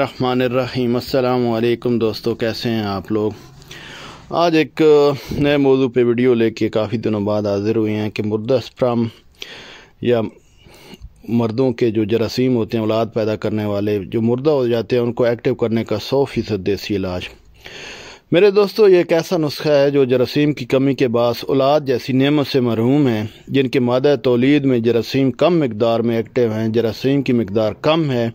रहमान रहीम अस्सलाम दोस्तों कैसे हैं आप लोग आज एक नए मौजू पे वीडियो लेके काफ़ी दिनों बाद हाज़िर हुए हैं कि मुर्दा स्प्रम या मर्दों के जो जरासीम होते हैं औलाद पैदा करने वाले जो मुर्दा हो जाते हैं उनको एक्टिव करने का सौ फ़ीसद देसी इलाज मेरे दोस्तों ये एक ऐसा नुस्खा है जो जरासीम की कमी के बाद औलाद जैसी नियमत से मरहूम हैं जिनके मादा तोलीद में जरासीम कम मकदार में एक्टिव हैं जरासीम की मकदार कम है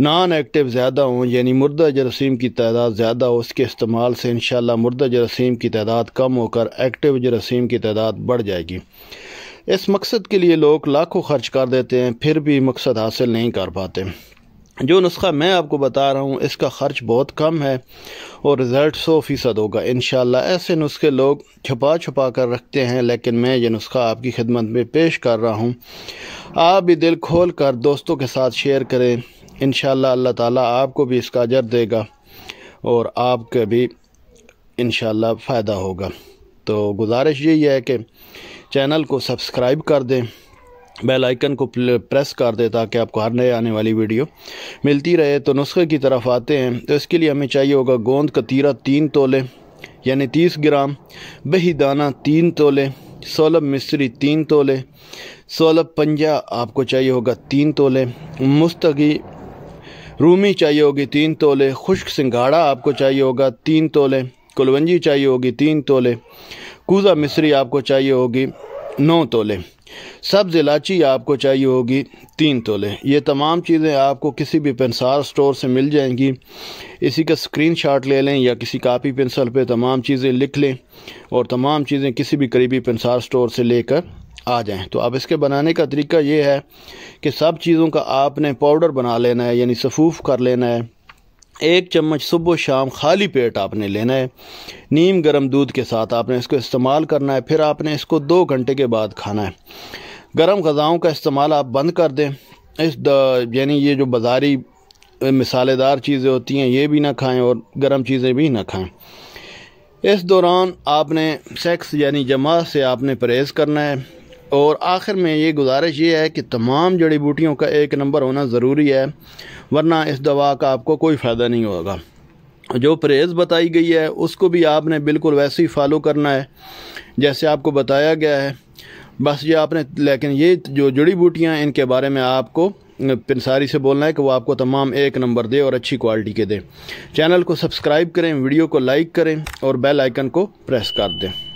नॉन एक्टिव ज़्यादा हों यानी मुर्दा जरासीम की तादाद ज़्यादा हो उसके इस्तेमाल से इन मुर्दा जरासीम की तादाद कम होकर एक्टिव जरासीम की तादाद बढ़ जाएगी इस मकसद के लिए लोग लाखों खर्च कर देते हैं फिर भी मकसद हासिल नहीं कर पाते जो नुस्खा मैं आपको बता रहा हूँ इसका ख़र्च बहुत कम है और रिज़ल्ट सौ फ़ीसद होगा इन ऐसे नुस्खे लोग छुपा छुपा कर रखते हैं लेकिन मैं ये नुस्खा आपकी खिदमत में पेश कर रहा हूँ आप भी दिल खोल कर दोस्तों के साथ शेयर करें इन अल्लाह ताला आपको भी इसका अजर देगा और आपके भी इन फ़ायदा होगा तो गुजारिश यही है कि चैनल को सब्सक्राइब कर दें बेल आइकन को प्रेस कर दें ताकि आपको हर नए आने वाली वीडियो मिलती रहे तो नुस्खे की तरफ आते हैं तो इसके लिए हमें चाहिए होगा गोंद कतीरा तीन तोले यानी तीस ग्राम बही दाना तीन तोले सोलभ मिस्री तीन तोले सोलभ पंजा आपको चाहिए होगा तीन तोले मुस्तगी रूमी चाहिए होगी तीन तोले खुश्क सिंघाड़ा आपको चाहिए होगा तीन तोले कुलवंजी चाहिए होगी तीन तोले कूज़ा मिस्री आपको चाहिए होगी नौ तोले सब्ज़ इलाची आपको चाहिए होगी तीन तोले ये तमाम चीज़ें आपको किसी भी पेंसार स्टोर से मिल जाएंगी इसी का स्क्रीन शॉट ले लें या किसी कापी पेंसिल पे तमाम चीज़ें लिख लें और तमाम चीज़ें किसी भी करीबी पेंसार स्टोर से लेकर आ जाएं तो अब इसके बनाने का तरीका ये है कि सब चीज़ों का आपने पाउडर बना लेना है यानी सफ़ूफ कर लेना है एक चम्मच सुबह शाम खाली पेट आपने लेना है नीम गर्म दूध के साथ आपने इसको इस्तेमाल करना है फिर आपने इसको दो घंटे के बाद खाना है गर्म गज़ाओं का इस्तेमाल आप बंद कर दें इस यानी ये जो बाजारी मिसालेदार चीज़ें होती हैं ये भी ना खाएं और गर्म चीज़ें भी ना खाएं इस दौरान आपने सेक्स यानी जमा से आपने परहेज़ करना है और आखिर में ये गुजारिश ये है कि तमाम जड़ी बूटियों का एक नंबर होना ज़रूरी है वरना इस दवा का आपको कोई फ़ायदा नहीं होगा जो परहेज़ बताई गई है उसको भी आपने बिल्कुल वैसे ही फॉलो करना है जैसे आपको बताया गया है बस ये आपने लेकिन ये जो जड़ी बूटियाँ इनके बारे में आपको पिनसारी से बोलना है कि वो आपको तमाम एक नंबर दे और अच्छी क्वालिटी के दे चैनल को सब्सक्राइब करें वीडियो को लाइक करें और बेल आइकन को प्रेस कर दें